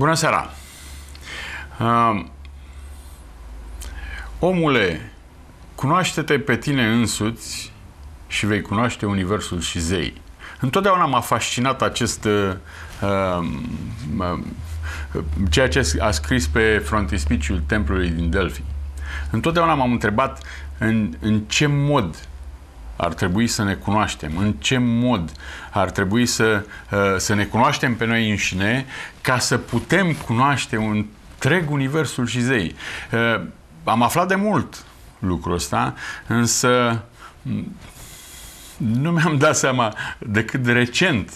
Bună seara! Uh, omule, cunoaște-te pe tine însuți și vei cunoaște Universul și zei. Întotdeauna m-a fascinat acest uh, uh, ceea ce a scris pe frontispiciul templului din Delphi. Întotdeauna m-am întrebat în, în ce mod ar trebui să ne cunoaștem, în ce mod ar trebui să, uh, să ne cunoaștem pe noi înșine ca să putem cunoaște un întreg universul și zei. Uh, am aflat de mult lucrul ăsta, însă mm, nu mi-am dat seama decât recent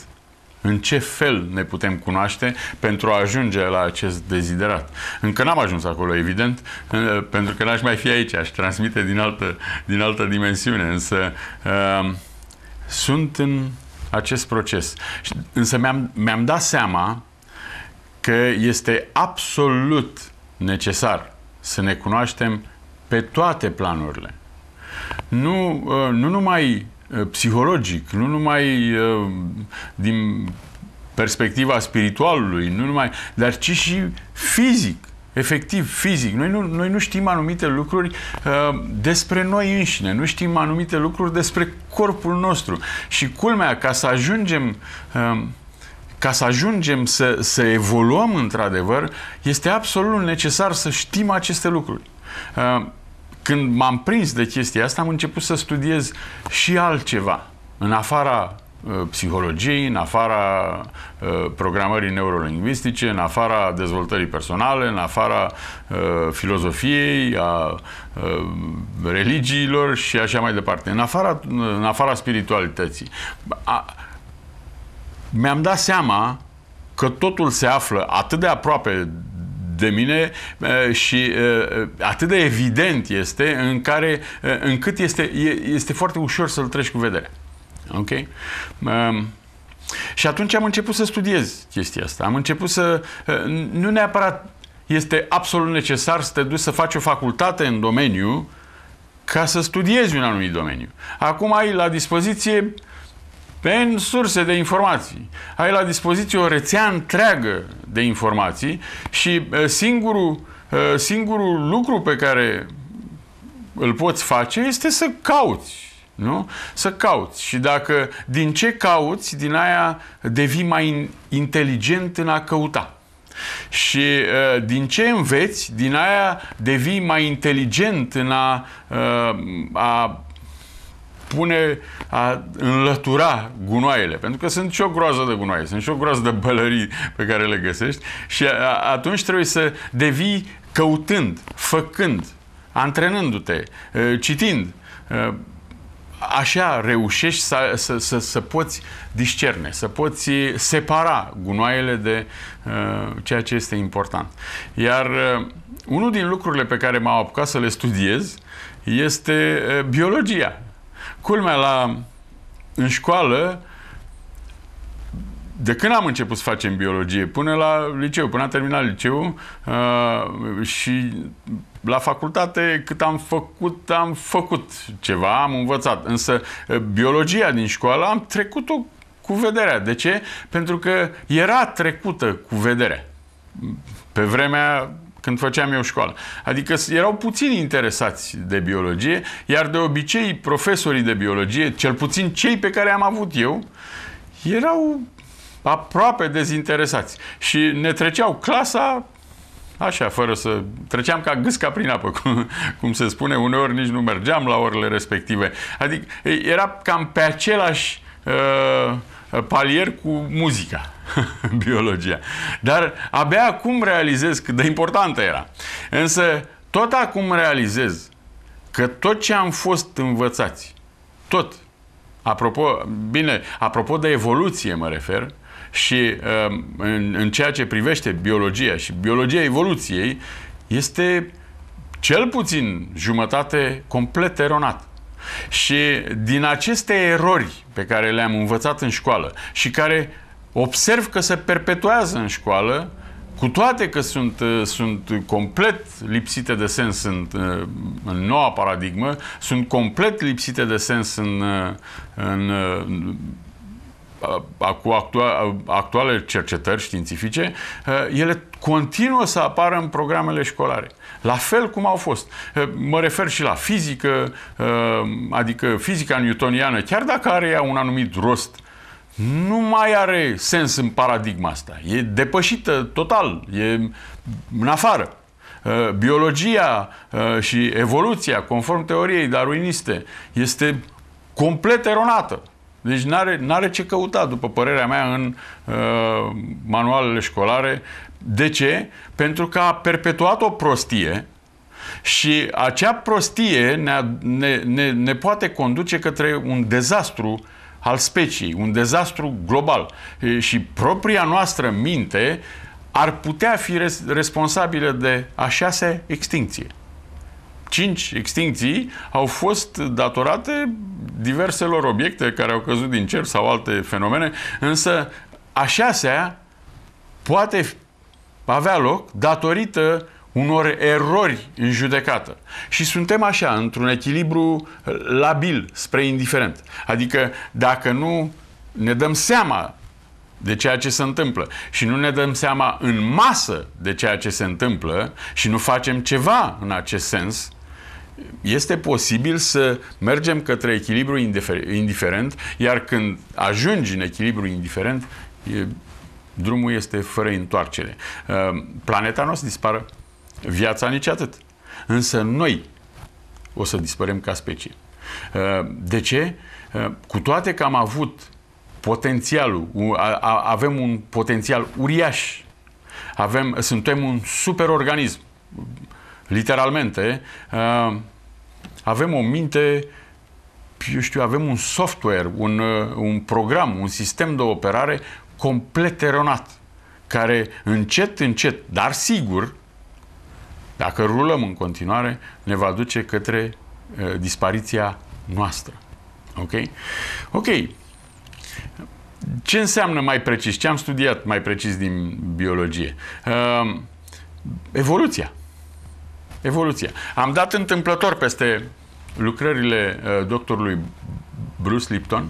în ce fel ne putem cunoaște pentru a ajunge la acest deziderat. Încă n-am ajuns acolo, evident, eh, pentru că n-aș mai fi aici, aș transmite din altă, din altă dimensiune, însă uh, sunt în acest proces. Însă mi-am, mi-am dat seama că este absolut necesar să ne cunoaștem pe toate planurile. Nu, eh, nu numai psihologic, nu numai din perspectiva spiritualului, nu numai, dar ci și fizic, efectiv fizic. Noi nu, noi nu știm anumite lucruri despre noi înșine, nu știm anumite lucruri despre corpul nostru. Și culmea, ca să ajungem ca să ajungem să, să evoluăm într-adevăr, este absolut necesar să știm aceste lucruri. Uh, când m-am prins de chestia asta, am început să studiez și altceva, în afara uh, psihologiei, în afara uh, programării neurolingvistice, în afara dezvoltării personale, în afara uh, filozofiei, a religiilor și așa mai departe, în afara, în afara spiritualității. mi-am dat seama că totul se află atât de aproape de mine și atât de evident este în care, încât este, este foarte ușor să-l treci cu vederea. Ok? Și atunci am început să studiez chestia asta. Am început să... Nu neapărat este absolut necesar să te duci să faci o facultate în domeniu ca să studiezi un anumit domeniu. Acum ai la dispoziție uh, pe N surse de informații. Ai la dispoziție o rețea întreagă de informații și uh, singurul, uh, singurul lucru pe care îl poți face este să cauți. Nu? Să cauți. Și dacă din ce cauți, din aia devii mai inteligent în a căuta. Și uh, din ce înveți, din aia devii mai inteligent în a, a pune, a înlătura gunoaiele, pentru că sunt și o groază de gunoaie, sunt și o groază de bălării pe care le găsești și a, atunci trebuie să devii căutând, făcând, antrenându-te, citind, așa reușești să, să, să, să poți discerne, să poți separa gunoaiele de ceea ce este important. Iar unul din lucrurile pe care m-am apucat să le studiez este biologia. Culmea, la, în școală, de când am început să facem biologie? Până la liceu, până a terminat liceul uh, și la facultate cât am făcut, am făcut ceva, am învățat. Însă uh, biologia din școală am trecut-o cu vederea. De ce? Pentru că era trecută cu vederea. Pe vremea când făceam eu școală. Adică erau puțini interesați de biologie, iar de obicei profesorii de biologie, cel puțin cei pe care am avut eu, erau aproape dezinteresați. Și ne treceau clasa Așa, fără să... Treceam ca gâsca prin apă, cum, cum se spune. Uneori nici nu mergeam la orele respective. Adică era cam pe același uh, Eh, palier cu muzica, biologia. Dar abia acum realizez cât de importantă era. Însă tot acum realizez că tot ce am fost învățați, tot, apropo, bine, apropo de evoluție mă refer, și eh, în, în ceea ce privește biologia și biologia evoluției, este cel puțin jumătate complet eronat. Și din aceste erori pe care le-am învățat în școală și care observ că se perpetuează în școală, cu toate că sunt, uh, sunt complet lipsite de sens în, uh, în noua paradigmă, sunt complet lipsite de sens în, uh, în Uh, cu actualele uh, actuale cercetări științifice, uh, ele continuă să apară în programele școlare. La fel cum au fost. Mă refer și la fizică, adică fizica newtoniană, chiar dacă are ea un anumit rost, nu mai are sens în paradigma asta. E depășită total, e în afară biologia și evoluția, conform teoriei darwiniste, este complet eronată. Deci n-are, are ce căuta, după părerea mea, în uh, manualele școlare. De ce? Pentru că a perpetuat o prostie și acea prostie ne, ne, ne, ne poate conduce către un dezastru al speciei, un dezastru global. E, și propria noastră minte ar putea fi res, responsabilă de a șasea extinție cinci extincții au fost datorate diverselor obiecte care au căzut din cer sau alte fenomene, însă a șasea poate avea loc datorită unor erori în judecată. Și suntem așa, într-un echilibru labil spre indiferent. Adică dacă nu ne dăm seama de ceea ce se întâmplă și nu ne dăm seama în masă de ceea ce se întâmplă și nu facem ceva în acest sens, este posibil să mergem către echilibru indiferent, iar când ajungi în echilibru indiferent, e, drumul este fără întoarcere. Uh, planeta noastră dispară, viața nici atât. Însă noi o să dispărem ca specie. Uh, de ce? Uh, cu toate că am avut potențialul, avem un potențial uriaș, avem, suntem un superorganism literalmente, uh, avem o minte, eu știu, avem un software, un, uh, un program, un sistem de operare complet eronat, care încet, încet, dar sigur, dacă rulăm în continuare, ne va duce către uh, dispariția noastră. Ok? Ok. Ce înseamnă mai precis? Ce am studiat mai precis din biologie? Uh, evoluția evoluția. Am dat întâmplător peste lucrările uh, doctorului Bruce Lipton,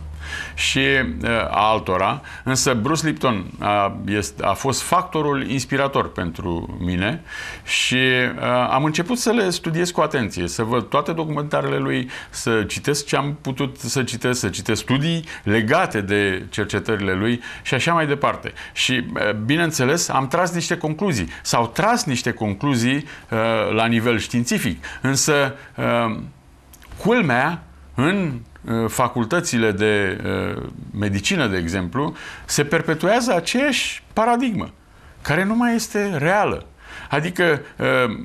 și uh, a altora, însă Bruce Lipton a, uh, este, a fost factorul inspirator pentru mine și uh, am început să le studiez cu atenție, să văd toate documentarele lui, să citesc ce am putut să citesc, să citesc studii legate de cercetările lui și așa mai departe. Și, uh, bineînțeles, am tras niște concluzii. S-au tras niște concluzii uh, la nivel științific, însă uh, culmea în Eh, facultățile de eh, medicină, de exemplu, se perpetuează aceeași paradigmă, care nu mai este reală. Adică, eh,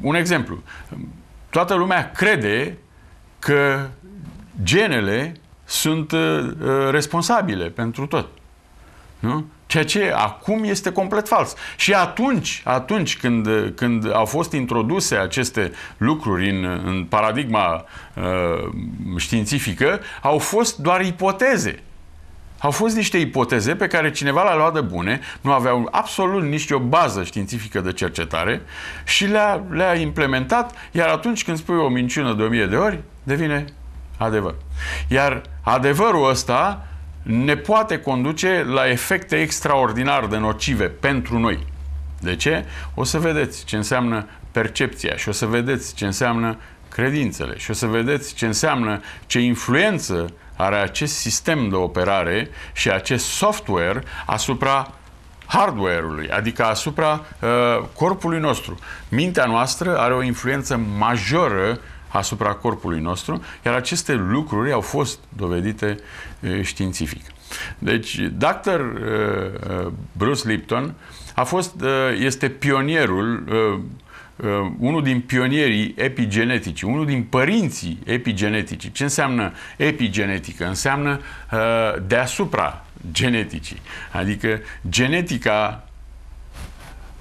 un exemplu, toată lumea crede că genele sunt responsabile pentru tot. Nu? Ceea ce acum este complet fals. Și atunci, atunci când, când au fost introduse aceste lucruri în, în paradigma uh, științifică, au fost doar ipoteze. Au fost niște ipoteze pe care cineva le-a luat de bune, nu aveau absolut nicio bază științifică de cercetare și le-a, le-a implementat, iar atunci când spui o minciună de o mie de ori, devine adevăr. Iar adevărul ăsta ne poate conduce la efecte extraordinar de nocive pentru noi. De ce? O să vedeți ce înseamnă percepția și o să vedeți ce înseamnă credințele și o să vedeți ce înseamnă ce influență are acest sistem de operare și acest software asupra hardware-ului, adică asupra uh, corpului nostru. Mintea noastră are o influență majoră asupra corpului nostru, iar aceste lucruri au fost dovedite științific. Deci, Dr. Bruce Lipton a fost, este pionierul, unul din pionierii epigenetici, unul din părinții epigenetici. Ce înseamnă epigenetică? Înseamnă deasupra geneticii. Adică genetica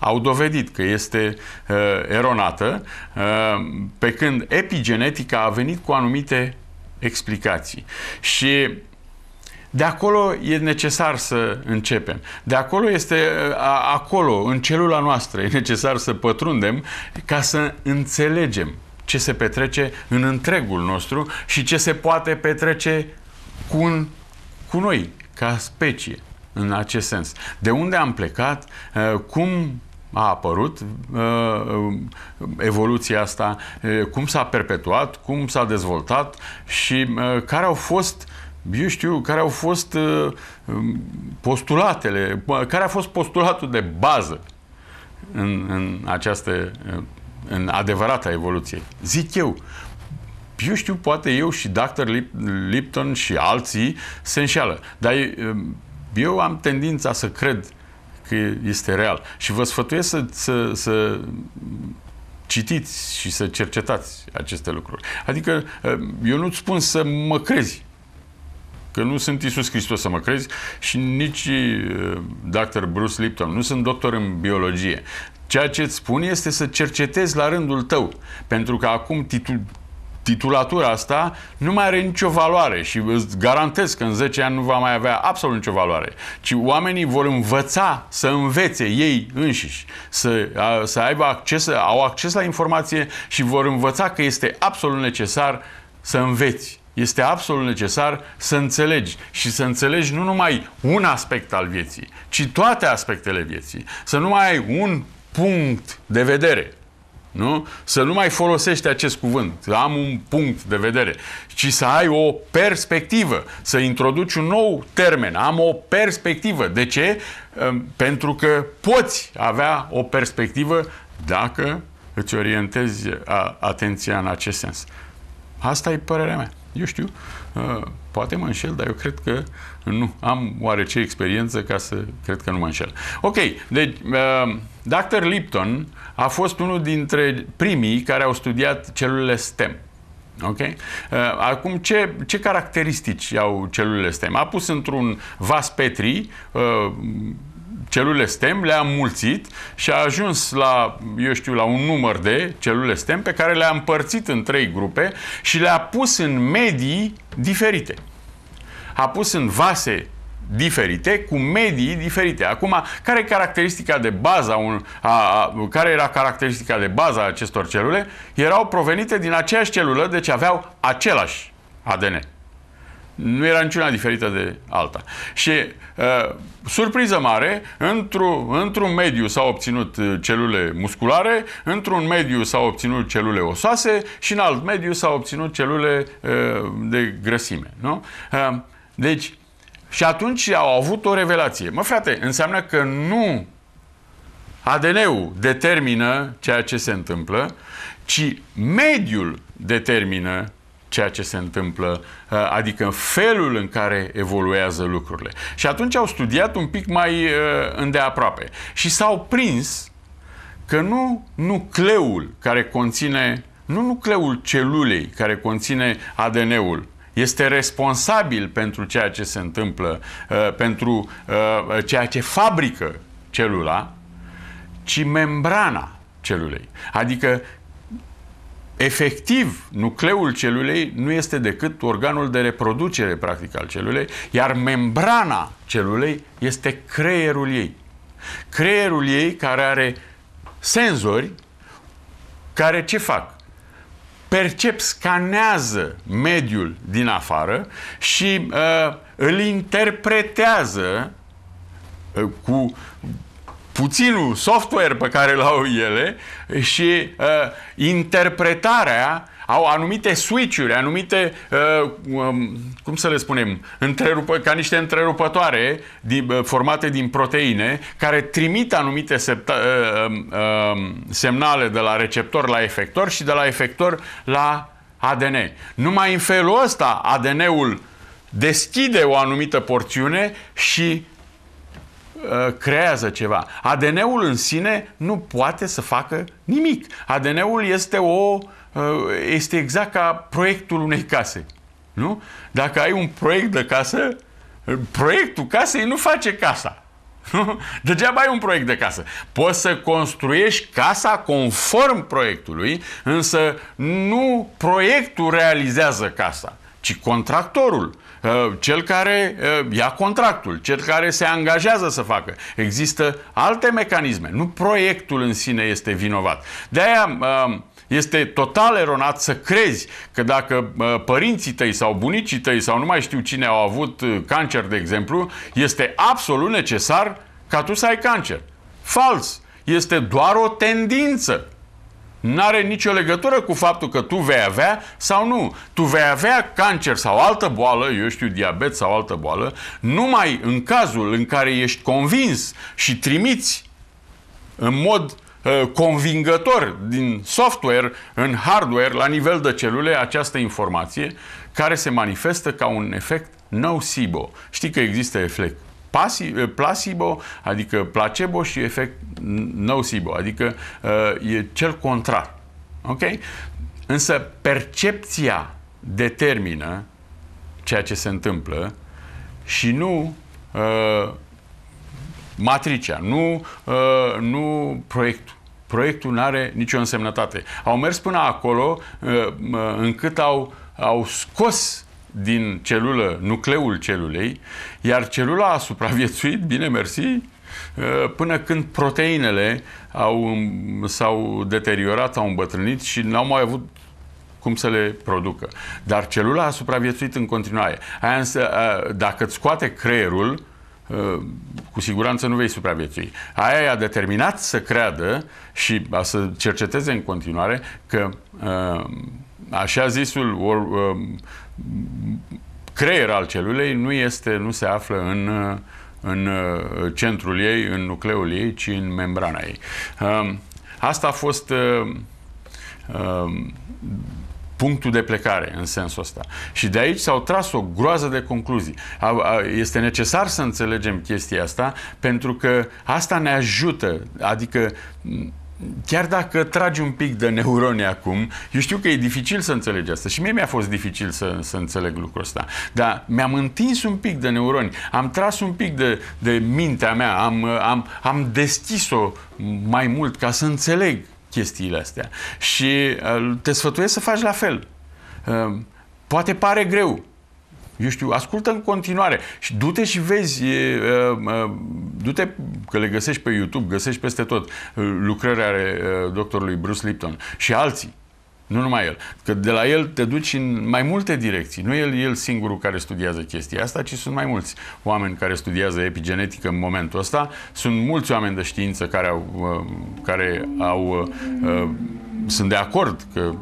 au dovedit că este uh, eronată, uh, pe când epigenetica a venit cu anumite explicații. Și de acolo e necesar să începem. De acolo este, uh, a, acolo, în celula noastră, e necesar să pătrundem ca să înțelegem ce se petrece în întregul nostru și ce se poate petrece cu, un, cu noi, ca specie, în acest sens. De unde am plecat, uh, cum a apărut uh, uh, evoluția asta, uh, cum s-a perpetuat, cum s-a dezvoltat și care au fost eu știu, care au fost um, postulatele, care a fost postulatul de bază în, în această, în adevărata evoluție. Zic eu, eu știu, poate eu și Dr. Lipton și alții se înșeală, dar um, eu am tendința să cred că este real. Și vă sfătuiesc să, să, să citiți și să cercetați aceste lucruri. Adică eh, eu nu-ți spun să mă crezi, că nu sunt Isus Hristos să mă crezi și nici eh, dr. Bruce Lipton, nu sunt doctor în biologie. Ceea ce îți spun este să cercetezi la rândul tău, pentru că acum titu- titulatura asta nu mai are nicio valoare și îți garantez că în 10 ani nu va mai avea absolut nicio valoare, ci oamenii vor învăța să învețe ei înșiși, să, să aibă acces, au acces la informație și vor învăța că este absolut necesar să înveți. Este absolut necesar să înțelegi și să înțelegi nu numai un aspect al vieții, ci toate aspectele vieții. Să nu mai ai un punct de vedere, nu? Să nu mai folosești acest cuvânt, am un punct de vedere, ci să ai o perspectivă, să introduci un nou termen, am o perspectivă. De ce? Ehm, pentru că poți avea o perspectivă dacă îți orientezi atenția în acest sens. Asta e părerea mea. Eu știu, uh, poate mă înșel, dar eu cred că nu. Am oarece experiență ca să cred că nu mă înșel. Ok, deci uh, Dr. Lipton a fost unul dintre primii care au studiat celulele STEM. Ok? Uh, acum, ce, ce caracteristici au celulele STEM? A pus într-un vas Petri celule STEM, le-a mulțit și a ajuns la, eu știu, la un număr de celule STEM pe care le-a împărțit în trei grupe și le-a pus în medii diferite. A pus în vase diferite, cu medii diferite. Acum, care e caracteristica de bază un, a, a, care era caracteristica de bază a acestor celule? Erau provenite din aceeași celulă, deci aveau același ADN nu era niciuna diferită de alta. Și uh, surpriză mare, într-un, într mediu s-au obținut uh, celule musculare, într-un mediu s-au obținut celule osoase și în alt mediu s-au obținut celule uh, de grăsime. Nu? Uh, deci, și atunci au avut o revelație. Mă frate, înseamnă că nu ADN-ul determină ceea ce se întâmplă, ci mediul determină ceea ce se întâmplă, uh, adică felul în care evoluează lucrurile. Și atunci au studiat un pic mai uh, îndeaproape și s-au prins că nu nucleul care conține, nu nucleul celulei care conține ADN-ul este responsabil pentru ceea ce se întâmplă, uh, pentru ceea ce fabrică celula, ci membrana celulei. Adică efectiv, nucleul celulei nu este decât organul de reproducere, practic, al celulei, iar membrana celulei este creierul ei. Creierul ei care are senzori care ce fac? Percep, scanează mediul din afară și uh, îl interpretează uh, cu puținul software pe care îl au ele și uh, interpretarea au anumite switch-uri, anumite, uh, um, cum să le spunem, întrerupă, ca niște întrerupătoare din, uh, formate din proteine, care trimit anumite septa, uh, uh, semnale de la receptor la efector și de la efector la ADN. Numai în felul ăsta ADN-ul deschide o anumită porțiune și Uh, creează ceva. ADN-ul în sine nu poate să facă nimic. ADN-ul este o uh, este exact ca proiectul unei case. Nu? Dacă ai un proiect de casă, proiectul casei nu face casa. Degeaba ai un proiect de casă. Poți să construiești casa conform proiectului, însă nu proiectul realizează casa, ci contractorul cel care ia contractul, cel care se angajează să facă. Există alte mecanisme. Nu proiectul în sine este vinovat. De aia um, este total eronat să crezi că dacă uh, părinții tăi sau bunicii tăi sau nu mai știu cine au avut uh, cancer, de exemplu, este absolut necesar ca tu să ai cancer. Fals! Este doar o tendință. N-are nicio legătură cu faptul că tu vei avea sau nu. Tu vei avea cancer sau altă boală, eu știu, diabet sau altă boală, numai în cazul în care ești convins și trimiți în mod uh, convingător din software în hardware la nivel de celule această informație care se manifestă ca un efect nocebo. Știi că există efect placebo, adică placebo și efect nocebo, adică uh, e cel contrar. Ok? Însă percepția determină ceea ce se întâmplă și nu uh, matricea, nu, uh, nu proiectul. Proiectul nu are nicio însemnătate. Au mers până acolo uh, încât au, au scos din celulă, nucleul celulei, iar celula a supraviețuit, bine mersi, uh, până când proteinele au, s-au deteriorat, au îmbătrânit și n-au mai avut cum să le producă. Dar celula a supraviețuit în continuare. Aia însă, uh, dacă îți scoate creierul, uh, cu siguranță nu vei supraviețui. Aia i-a determinat să creadă și să cerceteze în continuare că așa zisul or, creier al celulei nu este, nu se află în, în uh, centrul ei, în nucleul ei, ci în membrana ei. Um, asta a fost uh, um, punctul de plecare în sensul ăsta. Și de aici s-au tras o groază de concluzii. Este necesar să înțelegem chestia asta pentru că asta ne ajută, adică chiar dacă tragi un pic de neuroni acum, eu știu că e dificil să înțelegi asta și mie mi-a fost dificil să, să înțeleg lucrul ăsta, dar mi-am întins un pic de neuroni, am tras un pic de, de mintea mea, am, am, am deschis-o mai mult ca să înțeleg chestiile astea și uh, te sfătuiesc să faci la fel. Uh, poate pare greu, eu știu, ascultă în continuare și du-te și vezi, e, e, du-te, că le găsești pe YouTube, găsești peste tot lucrările ale doctorului Bruce Lipton și alții. Nu numai el. Că de la el te duci în mai multe direcții. Nu el, el singurul care studiază chestia asta, ci sunt mai mulți oameni care studiază epigenetică în momentul ăsta. Sunt mulți oameni de știință care au, care au sunt de acord că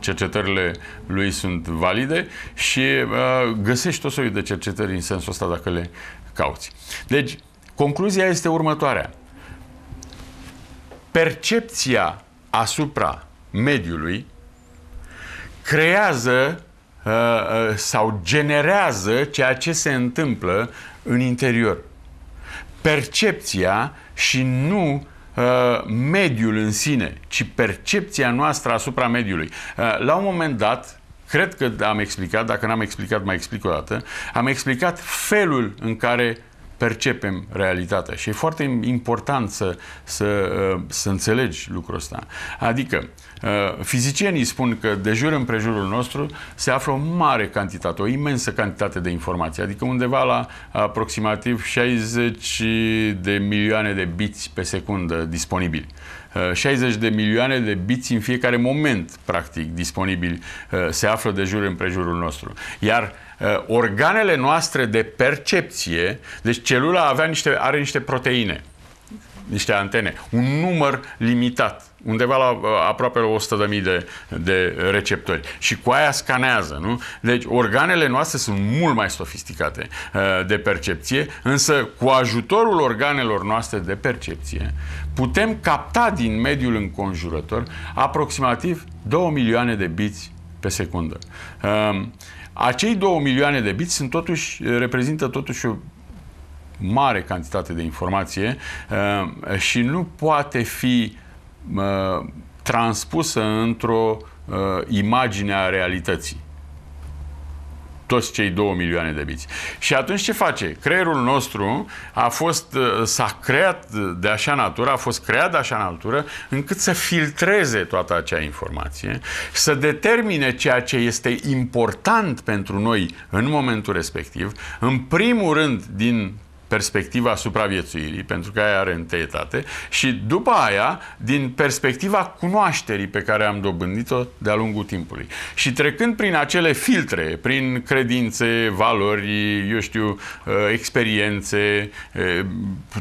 cercetările lui sunt valide și uh, găsești tot soiul de cercetări în sensul ăsta dacă le cauți. Deci, concluzia este următoarea. Percepția asupra mediului creează uh, uh sau generează ceea ce se întâmplă în interior. Percepția și nu Uh, mediul în sine, ci percepția noastră asupra mediului. Uh, la un moment dat, cred că am explicat, dacă n-am explicat, mai explic o dată, am explicat felul în care percepem realitatea și e foarte important să, să, uh, să înțelegi lucrul ăsta. Adică, uh, fizicienii spun că de jur împrejurul nostru se află o mare cantitate, o imensă cantitate de informații, adică undeva la aproximativ 60 de milioane de biți pe secundă disponibili. 60 uh, de milioane de biți în fiecare moment, practic, disponibili, uh, se află de jur împrejurul nostru. Iar uh, organele noastre de percepție, deci celula avea niște, are niște proteine, niște antene, un număr limitat undeva la aproape 100.000 de, de receptori. Și cu aia scanează, nu? Deci organele noastre sunt mult mai sofisticate uh, de percepție, însă cu ajutorul organelor noastre de percepție putem capta din mediul înconjurător aproximativ 2 milioane de biți pe secundă. Um, acei 2 milioane de biți sunt totuși, reprezintă totuși o mare cantitate de informație um, și nu poate fi transpusă într-o uh, imagine a realității. Toți cei două milioane de biți. Și atunci ce face? Creierul nostru a fost, uh, s-a creat de așa natură, a fost creat de așa natură, încât să filtreze toată acea informație, să determine ceea ce este important pentru noi în momentul respectiv, în primul rând din perspectiva supraviețuirii, pentru că aia are întâietate, și după aia, din perspectiva cunoașterii pe care am dobândit-o de-a lungul timpului. Și trecând prin acele filtre, prin credințe, valori, eu știu, ă, experiențe, ă,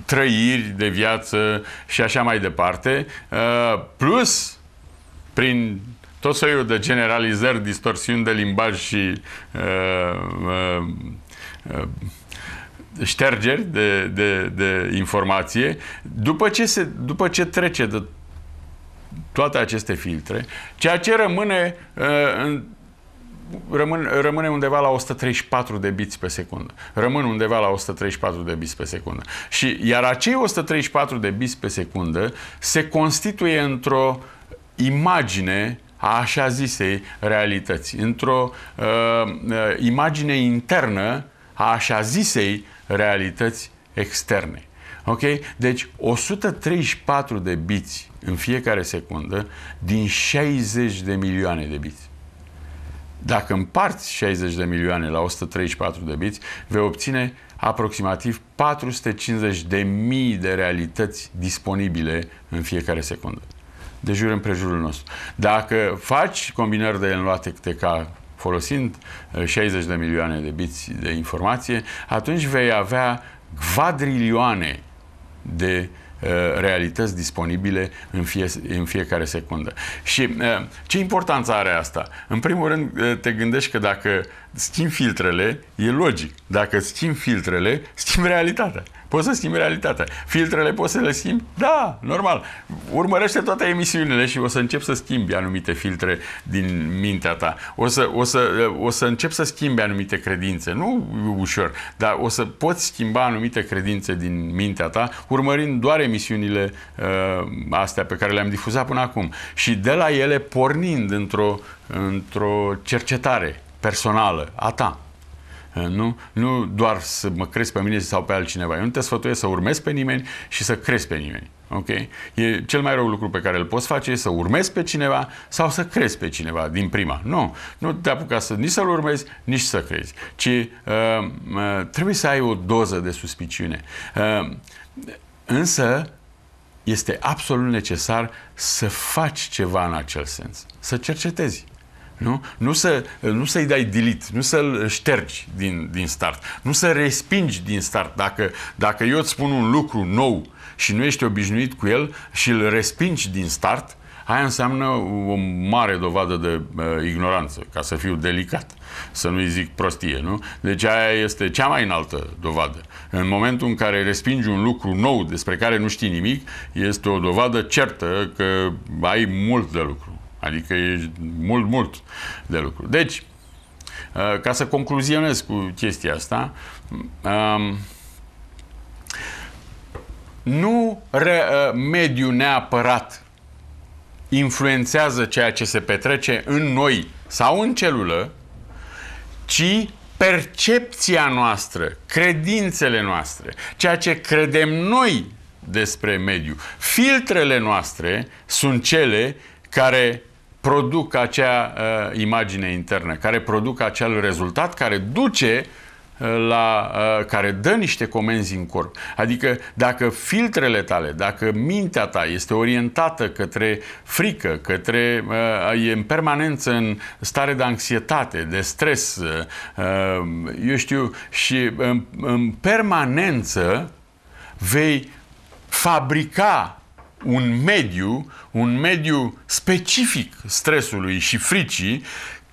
trăiri de viață și așa mai departe, ă, plus prin tot soiul de generalizări, distorsiuni de limbaj și uh, uh, uh, ștergeri de, de, de informație, după ce, se, după ce trece de toate aceste filtre, ceea ce rămâne, uh, rămâne, rămâne undeva la 134 de biți pe secundă. Rămân undeva la 134 de biți pe secundă. Și, iar acei 134 de biți pe secundă se constituie într-o imagine a așa zisei realități, într-o uh, uh imagine internă a așa zisei realități externe. Ok? Deci 134 de biți în fiecare secundă din 60 de milioane de biți. Dacă împarți 60 de milioane la 134 de biți, vei obține aproximativ 450 de mii de realități disponibile în fiecare secundă. De jur împrejurul nostru. Dacă faci combinări de înluate ca folosind 60 uh, de milioane de biți de informație, atunci vei avea quadrilioane de uh, realități disponibile în, fie, în fiecare secundă. Și uh, ce importanță are asta? În primul rând, te gândești că dacă schimbi filtrele, e logic. Dacă schimbi filtrele, schimbi realitatea. Poți să schimbi realitatea. Filtrele poți să le schimbi? Da, normal. Urmărește toate emisiunile și o să încep să schimbi anumite filtre din mintea ta. O să, o să, o să încep să schimbi anumite credințe. Nu ușor, dar o să poți schimba anumite credințe din mintea ta urmărind doar emisiunile uh, astea pe care le-am difuzat până acum. Și de la ele pornind într-o, într-o cercetare personală a ta. Eh, nu, nu doar să mă cresc pe mine sau pe altcineva. Eu nu te sfătuiesc să urmezi pe nimeni și să crezi pe nimeni. Ok? E cel mai rău lucru pe care îl poți face e să urmezi pe cineva sau să crezi pe cineva din prima. Nu, nu te apuca să, nici să-l urmezi, nici să crezi. Ci uh, uh, trebuie să ai o doză de suspiciune. Uh, însă, este absolut necesar să faci ceva în acel sens, să cercetezi. Nu? Nu, să, nu să-i dai dilit, nu să-l ștergi din, din start, nu să respingi din start. Dacă, dacă eu îți spun un lucru nou și nu ești obișnuit cu el și îl respingi din start, aia înseamnă o mare dovadă de uh, ignoranță, ca să fiu delicat, să nu-i zic prostie, nu? Deci aia este cea mai înaltă dovadă. În momentul în care respingi un lucru nou despre care nu știi nimic, este o dovadă certă că ai mult de lucru. Adică e mult, mult de lucru. Deci, uh, ca să concluzionez cu chestia asta, um, nu uh, mediul neapărat influențează ceea ce se petrece în noi sau în celulă, ci percepția noastră, credințele noastre, ceea ce credem noi despre mediu. Filtrele noastre sunt cele care produc acea uh, imagine internă, care produc acel rezultat care duce uh, la, uh, care dă niște comenzi în corp. Adică dacă filtrele tale, dacă mintea ta este orientată către frică, către uh, e în permanență în stare de anxietate, de stres, uh, eu știu, și în, în permanență vei fabrica un mediu, un mediu specific stresului și fricii,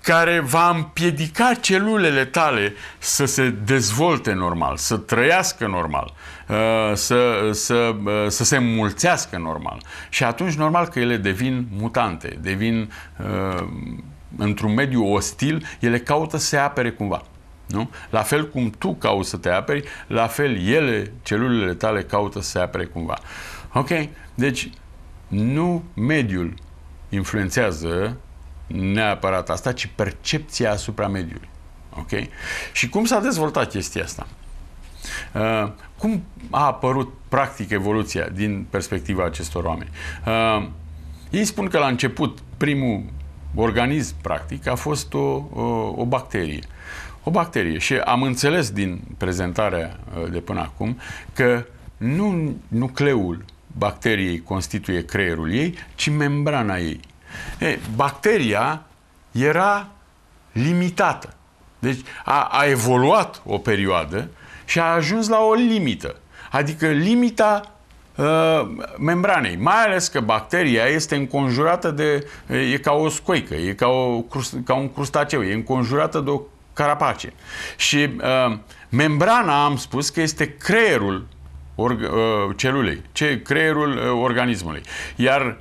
care va împiedica celulele tale să se dezvolte normal, să trăiască normal, uh, să, să, uh, să se mulțească normal. Și atunci, normal că ele devin mutante, devin uh, într-un mediu ostil, ele caută să se apere cumva. Nu? La fel cum tu cauți să te aperi, la fel ele, celulele tale, caută să se apere cumva. Ok? Deci, nu mediul influențează neapărat asta, ci percepția asupra mediului. Ok? Și cum s-a dezvoltat chestia asta? Uh, cum a apărut practic evoluția din perspectiva acestor oameni? Uh, ei spun că la început primul organism practic a fost o, o, uh, o bacterie. O bacterie. Și am înțeles din prezentarea uh, de până acum că nu nucleul bacteriei constituie creierul ei, ci membrana ei. E, bacteria era limitată. Deci a, a evoluat o perioadă și a ajuns la o limită. Adică limita ă, membranei. Mai ales că bacteria este înconjurată de... e ca o scoică, e ca, o, ca un crustaceu, e înconjurată de o carapace. Și uh, membrana, am spus, că este creierul org- uh, celulei, ce creierul uh, organismului. Iar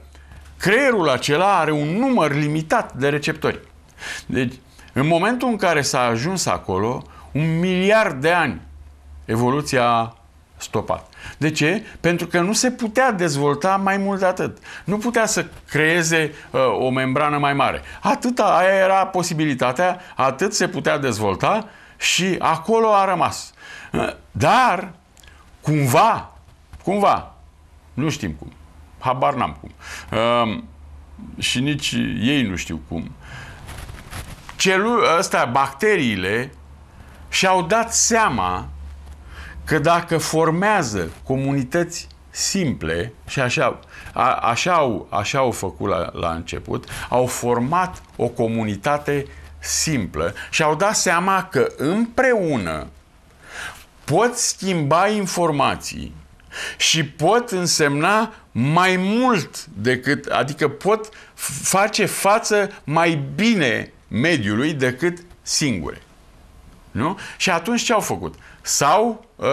creierul acela are un număr limitat de receptori. Deci, în momentul în care s-a ajuns acolo, un miliard de ani evoluția a stopat. De ce? Pentru că nu se putea dezvolta mai mult de atât. Nu putea să creeze uh, o membrană mai mare. Atâta, aia era posibilitatea, atât se putea dezvolta și acolo a rămas. Uh, dar Cumva, cumva, nu știm cum, habar n-am cum. Uh, și nici ei nu știu cum. Celul ăsta, bacteriile, și-au dat seama că dacă formează comunități simple, și așa, a, așa, au, așa au făcut la, la început, au format o comunitate simplă și au dat seama că împreună pot schimba informații și pot însemna mai mult decât, adică pot face față mai bine mediului decât singure. Nu? Și atunci ce au făcut? S-au, uh,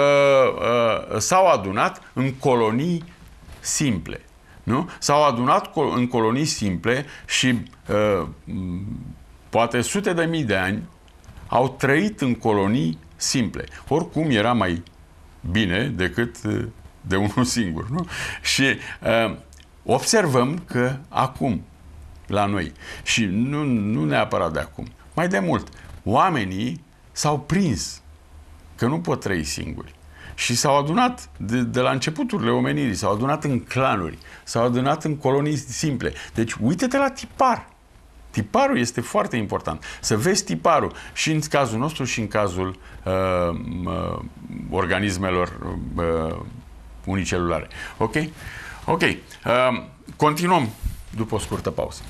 uh, s-au adunat în colonii simple. Nu? S-au adunat col- în colonii simple și uh, poate sute de mii de ani au trăit în colonii simple. Oricum era mai bine decât uh, de unul singur. Nu? Și uh, observăm că acum, la noi, și nu, nu neapărat de acum, mai de mult, oamenii s-au prins că nu pot trăi singuri. Și s-au adunat, de, de la începuturile omenirii, s-au adunat în clanuri, s-au adunat în colonii simple. Deci, uite-te la tipar. Tiparul este foarte important. Să vezi tiparul și în cazul nostru și în cazul uh, uh, organismelor uh, unicelulare. Ok? Ok. Uh, continuăm după o scurtă pauză.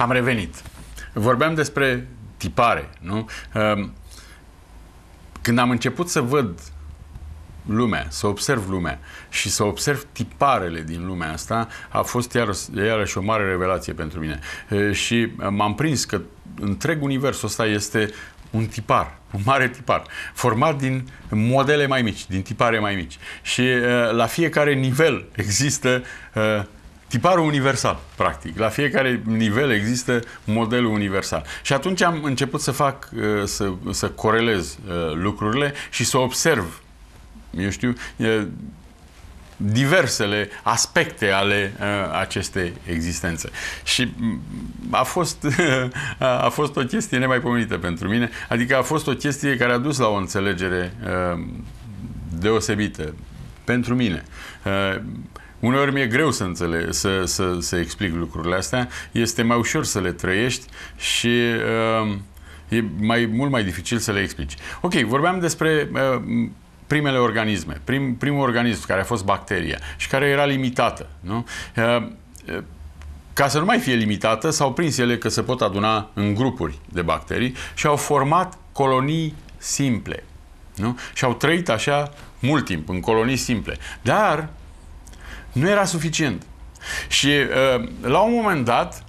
Am revenit. Vorbeam despre tipare, nu? Ehm, când am început să văd lumea, să observ lumea și să observ tiparele din lumea asta, a fost iar, iarăși o mare revelație pentru mine. Și m-am prins că întreg universul ăsta este un tipar, un mare tipar, format din modele mai mici, din tipare mai mici. Și la fiecare nivel există tiparul universal, practic. La fiecare nivel există modelul universal. Și atunci am început să fac, uh, să, să corelez uh, lucrurile și să observ, eu știu, uh, diversele aspecte ale uh, acestei existențe. Și mm, a fost, uh, a fost o chestie nemaipomenită pentru mine, adică a fost o chestie care a dus la o înțelegere uh, deosebită pentru mine. Uneori mi-e greu să înțeleg, să, să, să explic lucrurile astea. Este mai ușor să le trăiești și uh, e mai mult mai dificil să le explici. Ok, vorbeam despre uh, primele organisme. Prim, primul organism care a fost bacteria și care era limitată. Nu? Uh, uh, ca să nu mai fie limitată, s-au prins ele că se pot aduna în grupuri de bacterii și au format colonii simple. Nu? Și au trăit așa mult timp, în colonii simple. Dar nu era suficient. Și uh, la un moment dat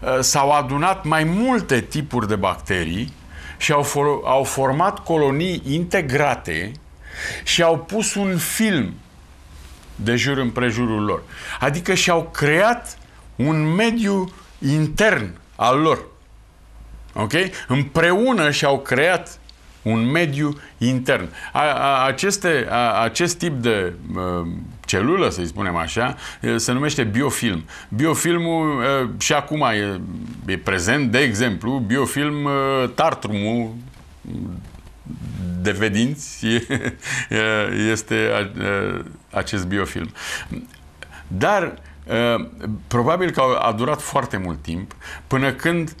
uh, s-au adunat mai multe tipuri de bacterii și au, for- au format colonii integrate și au pus un film de jur împrejurul lor. Adică și-au creat un mediu intern al lor. Ok? Împreună și-au creat un mediu intern. A, a, aceste, a, acest tip de uh, celulă, să-i spunem așa, se numește biofilm. Biofilmul și acum e, e prezent, de exemplu, biofilm Tartrumul de vedinți este acest biofilm. Dar probabil că a durat foarte mult timp până când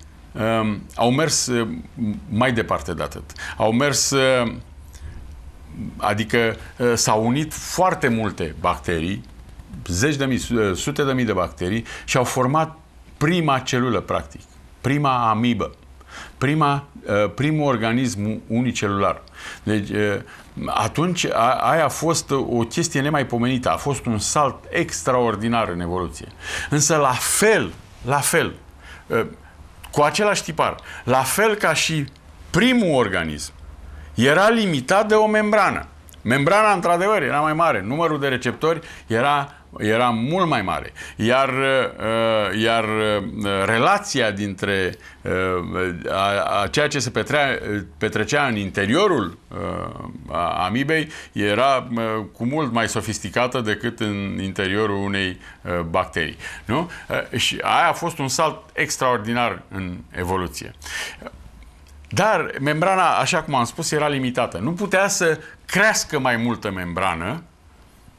au mers mai departe de atât. Au mers Adică ă, s-au unit foarte multe bacterii, zeci de mii, ă, sute de mii de bacterii și au format prima celulă, practic, prima amibă, prima, ă, primul organism unicelular. Deci, atunci aia a fost o chestie nemaipomenită, a fost un salt extraordinar în evoluție. Însă la fel, la fel, cu același tipar, la fel ca și primul organism, era limitat de o membrană. Membrana, într-adevăr, era mai mare. Numărul de receptori era, era mult mai mare. Iar, uh, iar uh, relația dintre uh, a, a ceea ce se petrea, petrecea în interiorul a amibei era cu mult mai sofisticată decât în interiorul unei bacterii. Nu? Și aia a fost un salt extraordinar în evoluție. Dar membrana, așa cum am spus, era limitată. Nu putea să crească mai multă membrană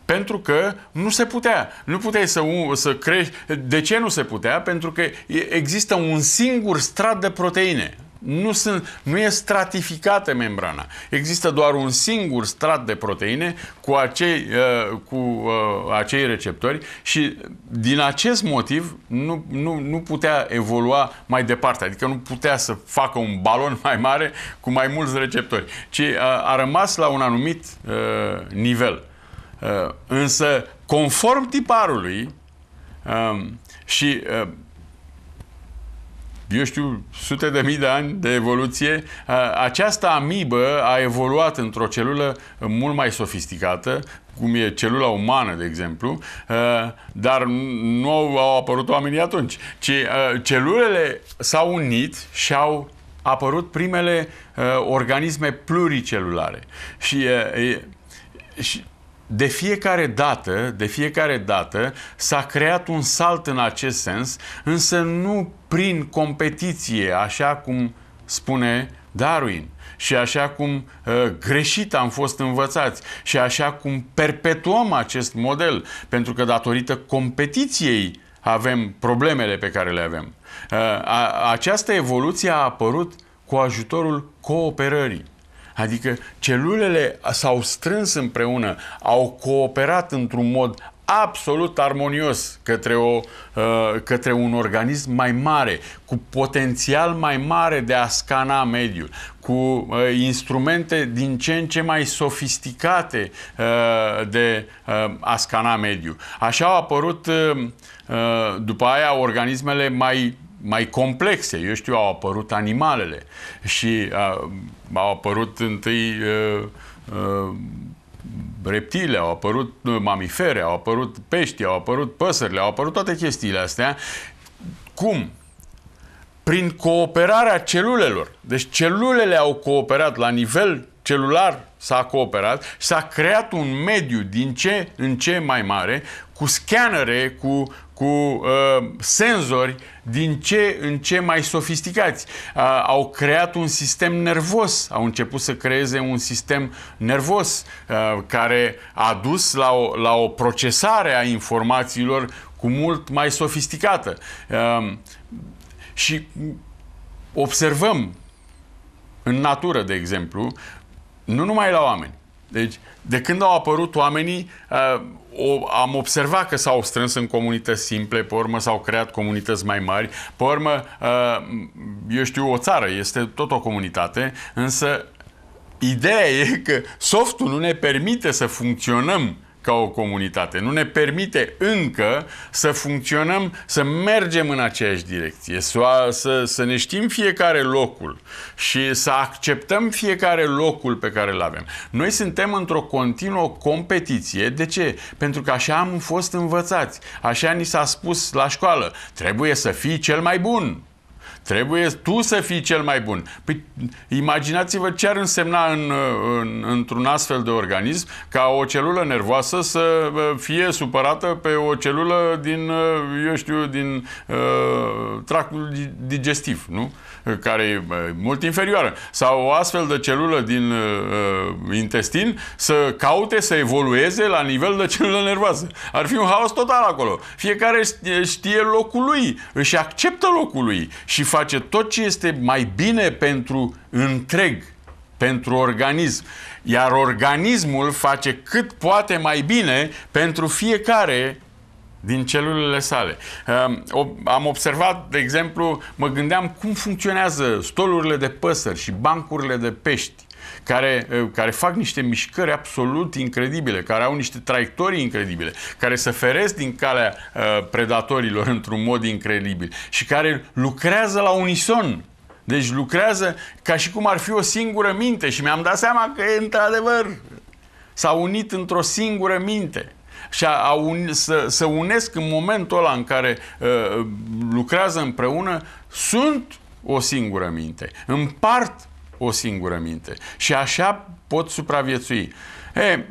pentru că nu se putea. Nu puteai să, să crești. De ce nu se putea? Pentru că există un singur strat de proteine nu, sunt, nu e stratificată membrana. Există doar un singur strat de proteine cu acei, uh, cu uh, acei receptori și din acest motiv nu, nu, nu putea evolua mai departe, adică nu putea să facă un balon mai mare cu mai mulți receptori, ci a, uh, a rămas la un anumit nivel. Însă, conform tiparului, um, și eu știu, sute de mii de ani de evoluție, această amibă a evoluat într-o celulă mult mai sofisticată, cum e celula umană, de exemplu, dar nu au apărut oamenii atunci, ci celulele s-au unit și au apărut primele organisme pluricelulare. Și, și de fiecare dată, de fiecare dată s-a creat un salt în acest sens, însă nu prin competiție, așa cum spune Darwin și așa cum uh, greșit am fost învățați și așa cum perpetuăm acest model, pentru că datorită competiției avem problemele pe care le avem. Uh, a, această evoluție a apărut cu ajutorul cooperării. Adică celulele s-au strâns împreună, au cooperat într-un mod absolut armonios către, o, uh, către un organism mai mare, cu potențial mai mare de a scana mediul, cu uh, instrumente din ce în ce mai sofisticate uh, de a scana mediul. Așa au apărut după aia organismele mai mai complexe. Eu știu, au apărut animalele și uh, au apărut întâi uh, uh, reptile, au apărut mamifere, au apărut pești, au apărut păsările, au apărut toate chestiile astea. Cum? Prin cooperarea celulelor. Deci celulele au cooperat la nivel celular s-a cooperat și s-a creat un mediu din ce în ce mai mare cu scanere, cu cu uh, senzori din ce în ce mai sofisticați. Uh, au creat un sistem nervos, au început să creeze un sistem nervos uh, care a dus la o, la o procesare a informațiilor cu mult mai sofisticată. Uh, și observăm în natură, de exemplu, nu numai la oameni. Deci, de când au apărut oamenii, o, am observat că s-au strâns în comunități simple, pe urmă s-au creat comunități mai mari, pe urmă, uh, eu știu, o țară este tot o comunitate, însă ideea e că softul nu ne permite să funcționăm ca o comunitate. Nu ne permite încă să funcționăm, să mergem în aceeași direcție, să, să, să ne știm fiecare locul și să acceptăm fiecare locul pe care îl avem. Noi suntem într-o continuă competiție. De ce? Pentru că așa am fost învățați. Așa ni s-a spus la școală. Trebuie să fii cel mai bun. Trebuie tu să fii cel mai bun. Păi, imaginați-vă ce ar însemna în, în, într-un astfel de organism ca o celulă nervoasă să fie supărată pe o celulă din, eu știu, din uh, tractul digestiv, nu? Care e mult inferioară. Sau o astfel de celulă din uh, intestin să caute să evolueze la nivel de celulă nervoasă. Ar fi un haos total acolo. Fiecare știe locul lui, își acceptă locul lui și face tot ce este mai bine pentru întreg, pentru organism. Iar organismul face cât poate mai bine pentru fiecare din celulele sale. Am observat, de exemplu, mă gândeam cum funcționează stolurile de păsări și bancurile de pești care, care fac niște mișcări absolut incredibile, care au niște traiectorii incredibile, care se feresc din calea uh, predatorilor într-un mod incredibil și care lucrează la unison. Deci lucrează ca și cum ar fi o singură minte și mi-am dat seama că e într-adevăr. S-au unit într-o singură minte și a, a un, să, să unesc în momentul ăla în care uh, lucrează împreună, sunt o singură minte. Împart o singură minte. Și așa pot supraviețui. He,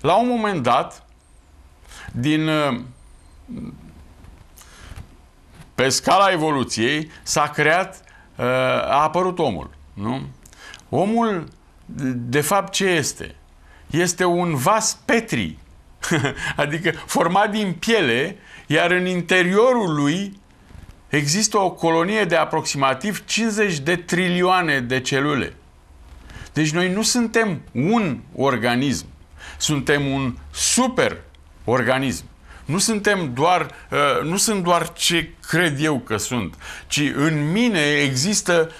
la un moment dat, din uh, pe scala evoluției s-a creat, uh, a apărut omul. Nu? Omul, de fapt, ce este? Este un vas petri, adică format din piele, iar în interiorul lui există o colonie de aproximativ 50 de trilioane de celule. Deci noi nu suntem un organism, suntem un super organism. Nu suntem doar, uh, nu sunt doar ce cred eu că sunt, ci în mine există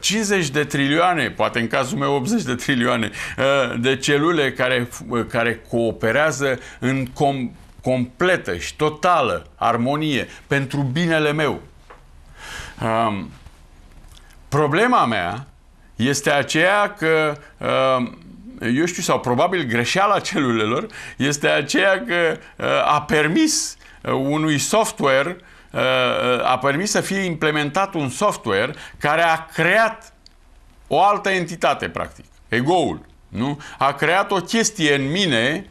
50 uh, de trilioane, poate în cazul meu 80 de trilioane uh, de celule care, care cooperează în com- completă și totală armonie pentru binele meu. Um, problema mea este aceea că, um, eu știu, sau probabil greșeala celulelor este aceea că uh, a permis uh, unui software, uh, uh, a permis să fie implementat un software care a creat o altă entitate, practic, egoul. Nu? A creat o chestie în mine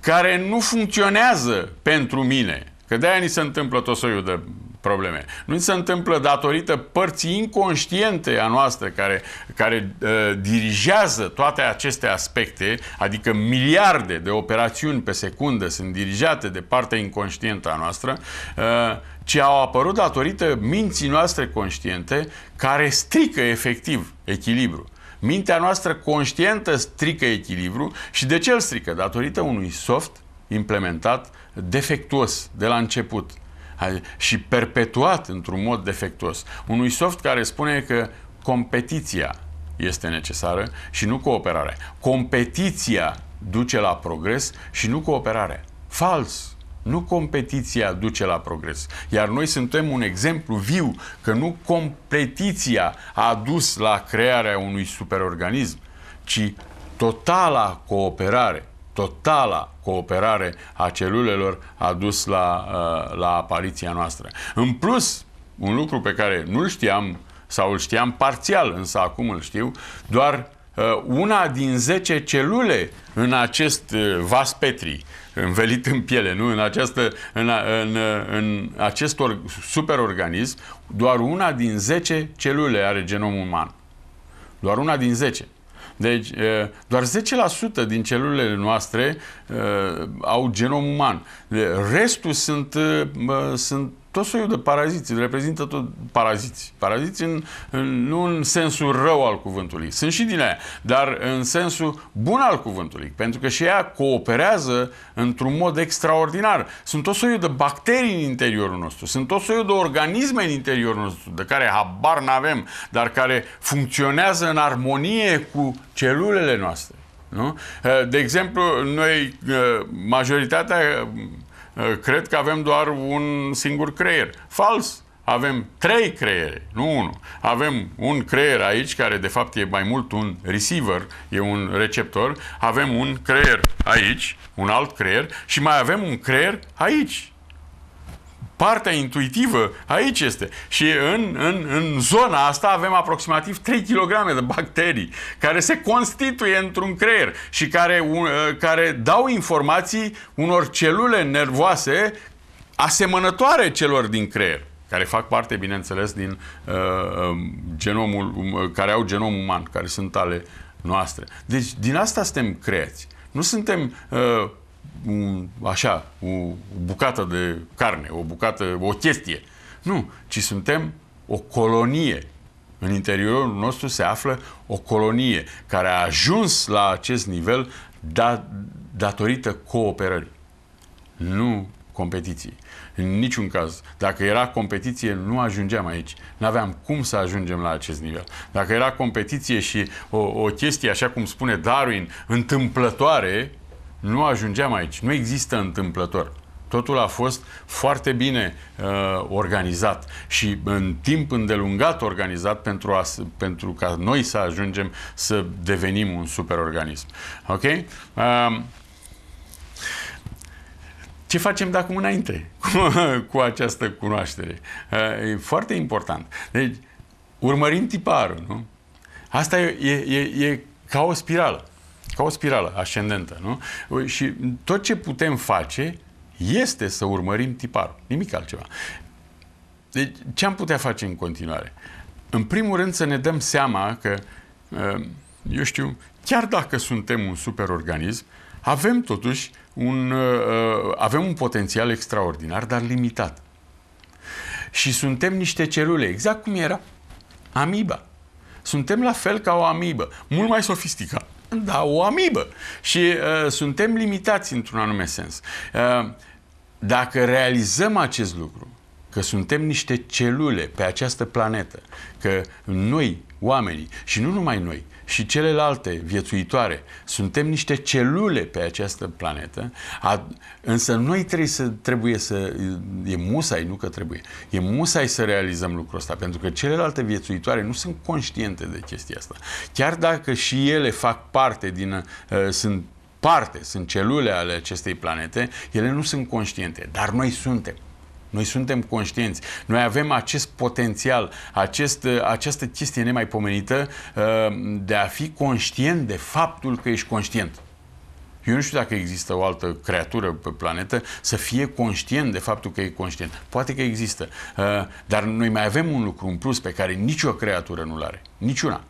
care nu funcționează pentru mine. Că de-aia ni se întâmplă tot soiul de probleme. Nu se întâmplă datorită părții inconștiente a noastră care, care uh, dirigează toate aceste aspecte, adică miliarde de operațiuni pe secundă sunt dirijate de partea inconștientă a noastră, uh, ci au apărut datorită minții noastre conștiente care strică efectiv echilibru. Mintea noastră conștientă strică echilibru și de ce îl strică? Datorită unui soft implementat defectuos de la început și perpetuat într-un mod defectuos. Unui soft care spune că competiția este necesară și nu cooperarea. Competiția duce la progres și nu cooperarea. Fals! Nu competiția duce la progres. Iar noi suntem un exemplu viu că nu competiția a dus la crearea unui superorganism, ci totala cooperare, totala cooperare a celulelor a dus la, uh, la apariția noastră. În plus, un lucru pe care nu-l știam sau îl știam parțial, însă acum îl știu, doar uh, una din 10 celule în acest uh, vas petri, învelit în piele, nu? În, această, în, în, în acest or, superorganism, doar una din 10 celule are genomul uman. Doar una din 10. Deci, doar 10% din celulele noastre au genom uman. Restul sunt, sunt tot soiul de paraziți, reprezintă tot paraziți. Paraziți în, în, nu în sensul rău al cuvântului, sunt și din aia, dar în sensul bun al cuvântului, pentru că și ea cooperează într-un mod extraordinar. Sunt tot soiul de bacterii în interiorul nostru, sunt tot soiul de organisme în interiorul nostru, de care habar n-avem, dar care funcționează în armonie cu celulele noastre. Nu? Eh, de exemplu, noi, eh, majoritatea Eh, cred că avem doar un singur creier. Fals! Avem trei creiere, nu unul. Avem un creier aici, care de fapt e mai mult un receiver, e un receptor. Avem un creier aici, un alt creier și mai avem un creier aici, Partea intuitivă aici este. Și în, în, în zona asta avem aproximativ 3 kg de bacterii care se constituie într-un creier și care, un, ă, care dau informații unor celule nervoase asemănătoare celor din creier care fac parte, bineînțeles, din uh, genomul, um, care au genom uman, care sunt ale noastre. Deci, din asta suntem creați. Nu suntem uh, un, așa, o bucată de carne, o bucată, o chestie. Nu, ci suntem o colonie. În interiorul nostru se află o colonie care a ajuns la acest nivel da, datorită cooperării. Nu competiției. În niciun caz. Dacă era competiție, nu ajungeam aici. Nu aveam cum să ajungem la acest nivel. Dacă era competiție și o, o chestie, așa cum spune Darwin, întâmplătoare, nu ajungeam aici. Nu există întâmplător. Totul a fost foarte bine uh, organizat și în timp îndelungat organizat pentru, a, pentru ca noi să ajungem să devenim un superorganism. Ok? Uh, ce facem de acum înainte cu, cu această cunoaștere? Uh, e foarte important. Deci, urmărim tiparul, nu? Asta e, e, e ca o spirală ca o spirală ascendentă, nu? Și tot ce putem face este să urmărim tiparul, nimic altceva. Deci, ce am putea face în continuare? În primul rând să ne dăm seama că, uh, eu știu, chiar dacă suntem un superorganism, avem totuși un, uh, uh, avem un potențial extraordinar, dar limitat. Și suntem niște celule, exact cum era amiba. Suntem la fel ca o amibă, mult mai sofisticată da, o amibă. Și uh, suntem limitați într-un anume sens. Uh, dacă realizăm acest lucru, că suntem niște celule pe această planetă, că noi, oamenii, și nu numai noi, și celelalte viețuitoare. Suntem niște celule pe această planetă, a, însă noi trebuie să, trebuie să, e musai, nu că trebuie, e musai să realizăm lucrul ăsta, pentru că celelalte viețuitoare nu sunt conștiente de chestia asta. Chiar dacă și ele fac parte din, uh, sunt parte, sunt celule ale acestei planete, ele nu sunt conștiente, dar noi suntem. Noi suntem conștienți. Noi avem acest potențial, acest, uh, această chestie nemaipomenită uh, de a fi conștient de faptul că ești conștient. Eu nu știu dacă există o altă creatură pe planetă să fie conștient de faptul că e conștient. Poate că există. Uh, dar noi mai avem un lucru în plus pe care nicio creatură nu-l are. Niciuna.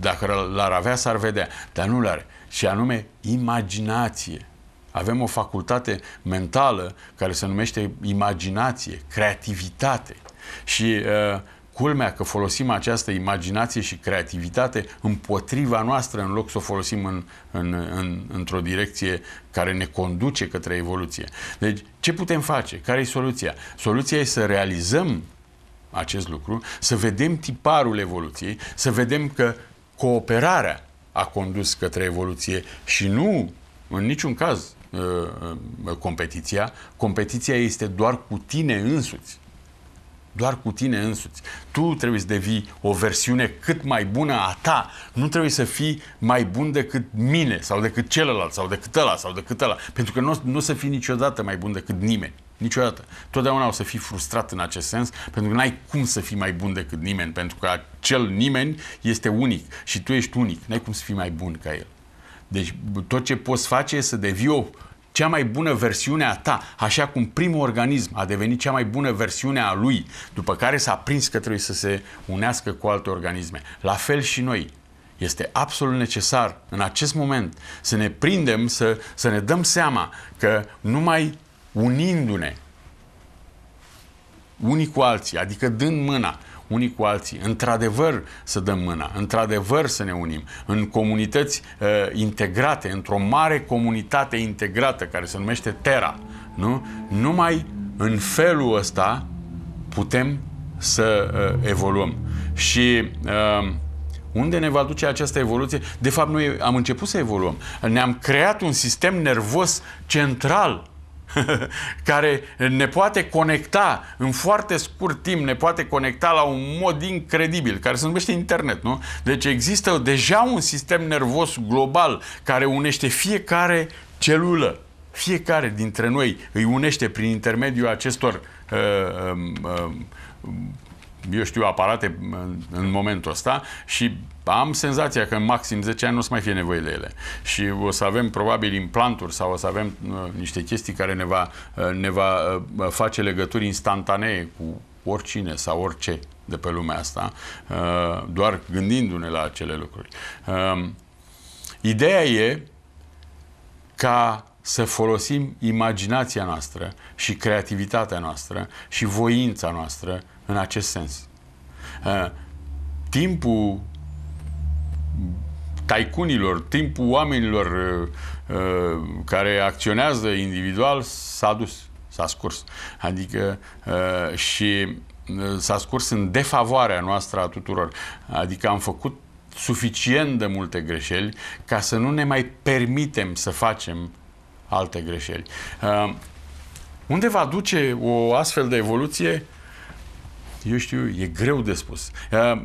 Dacă l-ar avea, s-ar vedea. Dar nu-l are. Și anume, imaginație. Avem o facultate mentală care se numește imaginație, creativitate. Și uh, culmea că folosim această imaginație și creativitate împotriva noastră în loc să o folosim în, în, în, într-o direcție care ne conduce către evoluție. Deci, ce putem face? Care e soluția? Soluția e să realizăm acest lucru, să vedem tiparul evoluției, să vedem că cooperarea a condus către evoluție și nu, în niciun caz, Uh, uh, competiția. Competiția este doar cu tine însuți. Doar cu tine însuți. Tu trebuie să devii o versiune cât mai bună a ta. Nu trebuie să fii mai bun decât mine sau decât celălalt sau decât ăla sau decât ăla. Pentru că nu, nu o să fii niciodată mai bun decât nimeni. Niciodată. Totdeauna o să fii frustrat în acest sens, pentru că n-ai cum să fii mai bun decât nimeni, pentru că acel nimeni este unic și tu ești unic. N-ai cum să fii mai bun ca el. Deci tot ce poți face e să devii o cea mai bună versiune a ta, așa cum primul organism a devenit cea mai bună versiune a lui, după care s-a prins că trebuie să se unească cu alte organisme. La fel și noi. Este absolut necesar în acest moment să ne prindem, să, să ne dăm seama că numai unindu-ne unii cu alții, adică dând mâna, unii cu alții, într-adevăr să dăm mâna, într-adevăr să ne unim, în comunități uh, integrate, într-o mare comunitate integrată care se numește Terra. Nu? Numai în felul ăsta putem să uh, evoluăm. Și uh, unde ne va duce această evoluție? De fapt, noi am început să evoluăm. Ne-am creat un sistem nervos central care ne poate conecta în foarte scurt timp, ne poate conecta la un mod incredibil, care se numește internet, nu? Deci există deja un sistem nervos global care unește fiecare celulă. Fiecare dintre noi îi unește prin intermediul acestor uh, uh, uh, eu știu, aparate în, în momentul ăsta și am senzația că în maxim 10 ani nu o să mai fie nevoie de ele. Și o să avem probabil implanturi sau o să avem uh, niște chestii care ne va, uh, ne va uh, face legături instantanee cu oricine sau orice de pe lumea asta, doar gândindu-ne la acele lucruri. Um, ideea e ca să folosim imaginația noastră și creativitatea noastră și voința noastră în acest sens. Uh, timpul taicunilor, timpul oamenilor uh, uh, care acționează individual s-a dus, s-a scurs. Adică și s-a scurs în defavoarea noastră a tuturor. Adică am făcut suficient de multe greșeli ca să nu ne mai permitem să facem alte greșeli. Uh, unde va duce o astfel de evoluție? Eu știu, e greu de spus. Uh,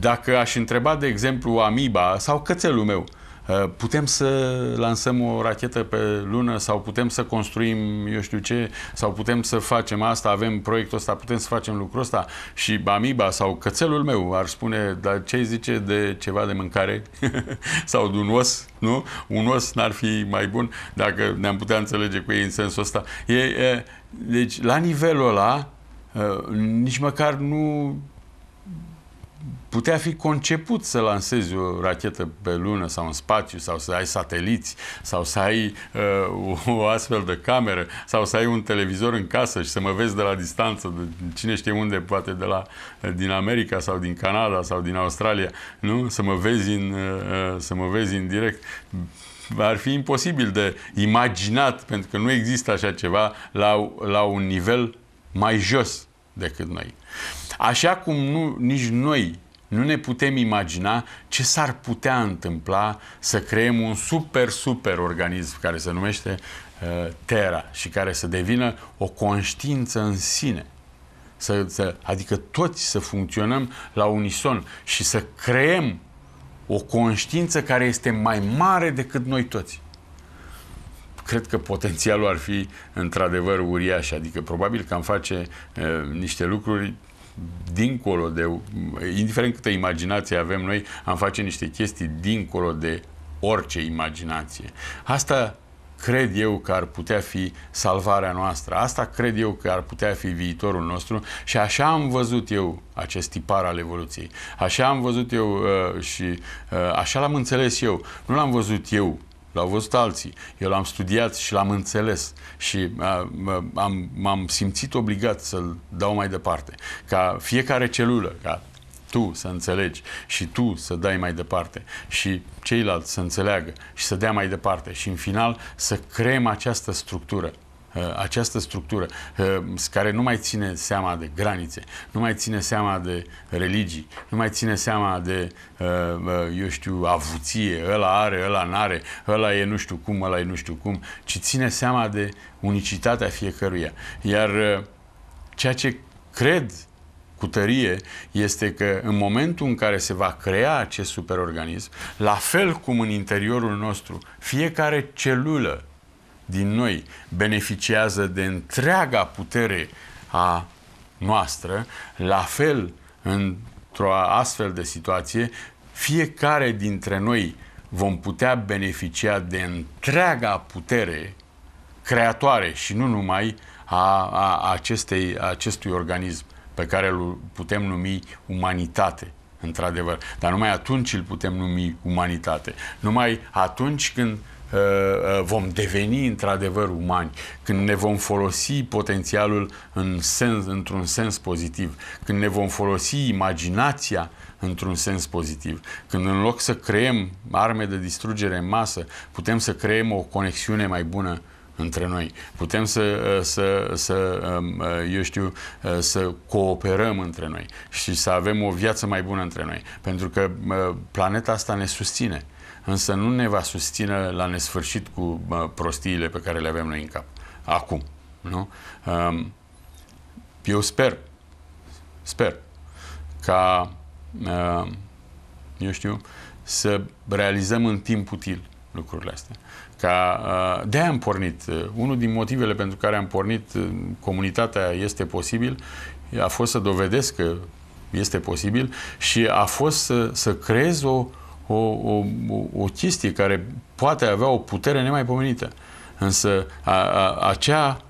dacă aș întreba, de exemplu, amiba sau cățelul meu, Eh, putem să lansăm o rachetă pe lună sau putem să construim eu știu ce, sau putem să facem asta, avem proiectul ăsta, putem să facem lucrul ăsta și Bamiba sau cățelul meu ar spune, dar ce zice de ceva de mâncare sau de un os, nu? Un os n-ar fi mai bun dacă ne-am putea înțelege cu ei în sensul ăsta. E, e, deci, la nivelul ăla, eh, nici măcar nu putea fi conceput să lansezi o rachetă pe lună sau în spațiu sau să ai sateliți sau să ai uh, o astfel de cameră sau să ai un televizor în casă și să mă vezi de la distanță, de cine știe unde, poate de la, uh, din America sau din Canada sau din Australia, nu? Să mă vezi în, uh, uh, să mă vezi în direct ar fi imposibil de imaginat, pentru că nu există așa ceva la, la un nivel mai jos decât noi. Așa cum nu, nici noi nu ne putem imagina ce s-ar putea întâmpla să creăm un super, super organism care se numește uh, Terra și care să devină o conștiință în sine. Să, să, adică toți să funcționăm la unison și să creăm o conștiință care este mai mare decât noi toți cred că potențialul ar fi într-adevăr uriaș. Adică probabil că am face uh, niște lucruri dincolo de, indiferent câtă imaginație avem noi, am face niște chestii dincolo de orice imaginație. Asta cred eu că ar putea fi salvarea noastră. Asta cred eu că ar putea fi viitorul nostru și așa am văzut eu acest tipar al evoluției. Așa am văzut eu uh, și uh, așa l-am înțeles eu. Nu l-am văzut eu l-au văzut alții. Eu l-am studiat și l-am înțeles și uh, am, m-am simțit obligat să-l dau mai departe. Ca fiecare celulă, ca tu să înțelegi și tu să dai mai departe și ceilalți să înțeleagă și să dea mai departe și în final să creăm această structură Uh, această structură uh, care nu mai ține seama de granițe, nu mai ține seama de religii, nu mai ține seama de, uh, eu știu, avuție, ăla are, ăla n-are, ăla e nu știu cum, ăla e nu știu cum, ci ține seama de unicitatea fiecăruia. Iar ceea ce cred cu tărie este că în momentul în care se va crea acest superorganism, la fel cum în interiorul nostru, fiecare celulă din noi beneficiază de întreaga putere a noastră, la fel, într-o astfel de situație, fiecare dintre noi vom putea beneficia de întreaga putere creatoare și nu numai a, a, acestei, a acestui organism pe care îl putem numi umanitate, într-adevăr. Dar numai atunci îl putem numi umanitate. Numai atunci când Uh, uh, vom deveni într-adevăr umani, când ne vom folosi potențialul în sens, într-un sens pozitiv, când ne vom folosi imaginația într-un sens pozitiv, când în loc să creăm arme de distrugere în masă, putem să creăm o conexiune mai bună între noi. Putem să, uh, să, să, um, eu știu, să cooperăm între noi și să avem o viață mai bună între noi. Pentru că planeta asta ne susține însă nu ne va susține la nesfârșit cu prostiile pe care le avem noi în cap. Acum. Nu? Eu sper, sper ca, eu știu, să realizăm în timp util lucrurile astea. Ca, de am pornit. Unul din motivele pentru care am pornit comunitatea este posibil a fost să dovedesc că este posibil și a fost să, să creez o, o, o, o chestie care poate avea o putere nemaipomenită. Însă a, a, acea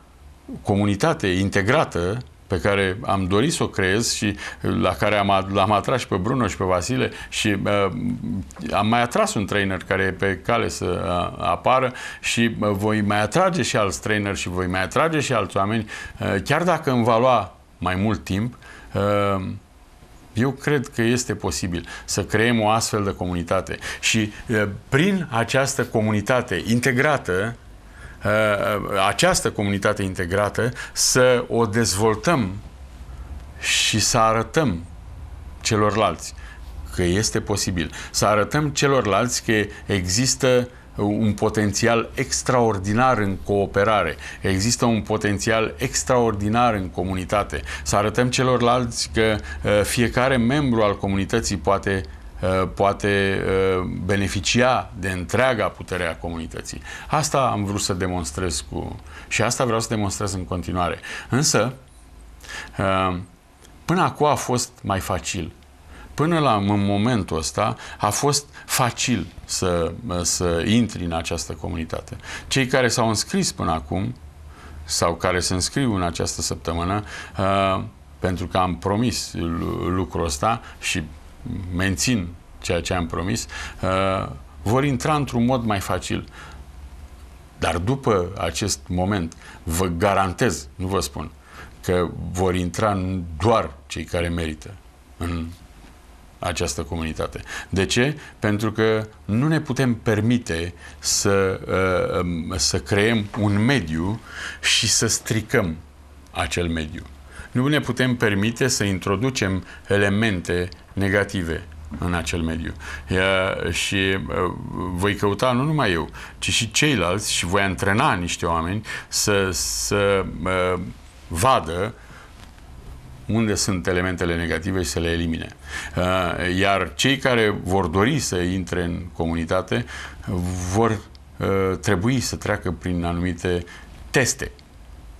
comunitate integrată pe care am dorit să o creez și la care am, l-am atras și pe Bruno și pe Vasile și uh, am mai atras un trainer care e pe cale să uh, apară și uh, voi mai atrage și alți trainer și voi mai atrage și alți oameni, uh, chiar dacă îmi va lua mai mult timp, uh, eu cred că este posibil să creăm o astfel de comunitate și prin această comunitate integrată, această comunitate integrată să o dezvoltăm și să arătăm celorlalți că este posibil. Să arătăm celorlalți că există un potențial extraordinar în cooperare, există un potențial extraordinar în comunitate. Să arătăm celorlalți că uh, fiecare membru al comunității poate uh, poate uh, beneficia de întreaga putere a comunității. Asta am vrut să demonstrez cu și asta vreau să demonstrez în continuare. Însă până acum a fost mai facil până la în momentul ăsta a fost facil să, să intri în această comunitate. Cei care s-au înscris până acum sau care se înscriu în această săptămână, uh, pentru că am promis lucrul ăsta și mențin ceea ce am promis, uh, vor intra într-un mod mai facil. Dar după acest moment, vă garantez, nu vă spun, că vor intra doar cei care merită în această comunitate. De ce? Pentru că nu ne putem permite să, uh, um, să creăm un mediu și să stricăm acel mediu. Nu ne putem permite să introducem elemente negative în acel mediu. Ia, și uh, voi căuta, nu numai eu, ci și ceilalți și voi antrena niște oameni să, să uh, vadă unde sunt elementele negative și să le elimine. Uh, iar cei care vor dori să intre în comunitate vor uh, trebui să treacă prin anumite teste.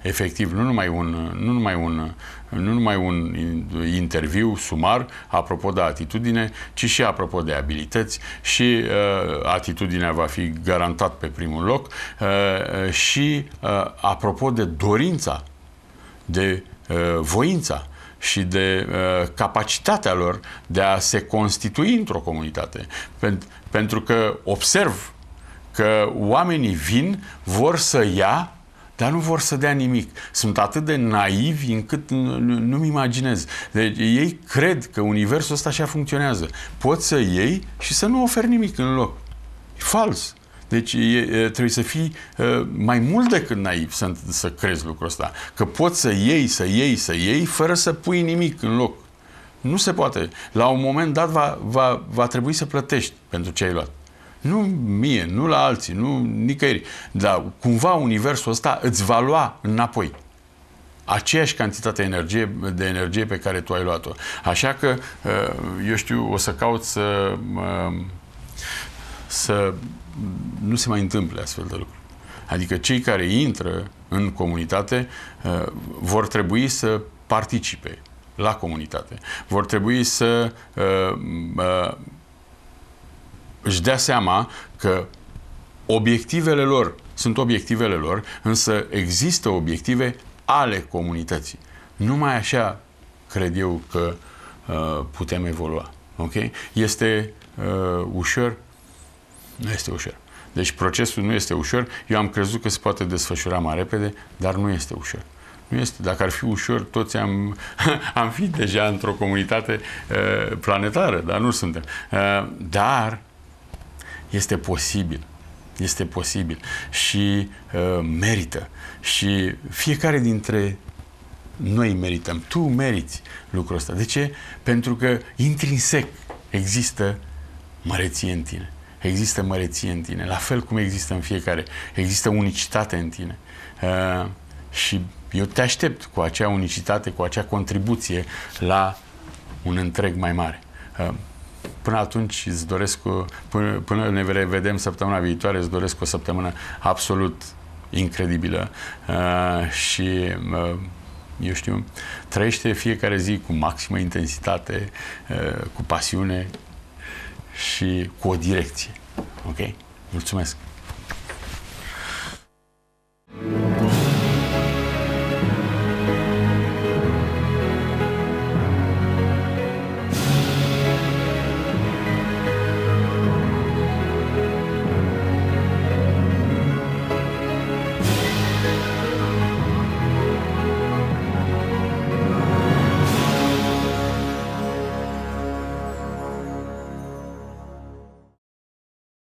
Efectiv, nu numai un, nu numai un, nu numai un interviu sumar apropo de atitudine, ci și apropo de abilități și uh, atitudinea va fi garantat pe primul loc uh, și uh, apropo de dorința, de uh, voința și de uh, capacitatea lor de a se constitui într-o comunitate. Pent- pentru că observ că oamenii vin, vor să ia, dar nu vor să dea nimic. Sunt atât de naivi încât nu-mi imaginez. Deci ei cred că universul ăsta așa funcționează. Poți să iei și să nu oferi nimic în loc. E fals. Deci e, trebuie să fii uh, mai mult decât naiv să, să crezi lucrul ăsta. Că poți să iei, să iei, să iei, fără să pui nimic în loc. Nu se poate. La un moment dat va, va, va trebui să plătești pentru ce ai luat. Nu mie, nu la alții, nu nicăieri. Dar cumva universul ăsta îți va lua înapoi aceeași cantitate energie, de energie pe care tu ai luat-o. Așa că, uh, eu știu, o să caut să uh, să nu se mai întâmple astfel de lucruri. Adică cei care intră în comunitate uh, vor trebui să participe la comunitate. Vor trebui să uh, uh, își dea seama că obiectivele lor sunt obiectivele lor, însă există obiective ale comunității. Numai așa cred eu că uh, putem evolua. Okay? Este uh, ușor nu este ușor. Deci procesul nu este ușor. Eu am crezut că se poate desfășura mai repede, dar nu este ușor. Nu este. Dacă ar fi ușor, toți am, am fi deja într-o comunitate uh, planetară, dar nu suntem. Uh, dar este posibil. Este posibil și uh, merită. Și fiecare dintre noi merităm. Tu meriți lucrul ăsta. De ce? Pentru că intrinsec există măreție în tine există măreție în tine, la fel cum există în fiecare, există unicitate în tine. Uh, și eu te aștept cu acea unicitate, cu acea contribuție la un întreg mai mare. Uh, până atunci îți doresc, până, până ne vedem săptămâna viitoare, îți doresc o săptămână absolut incredibilă uh, și uh, eu știu, trăiește fiecare zi cu maximă intensitate, uh, cu pasiune, și cu o direcție. Ok? Mulțumesc! thank you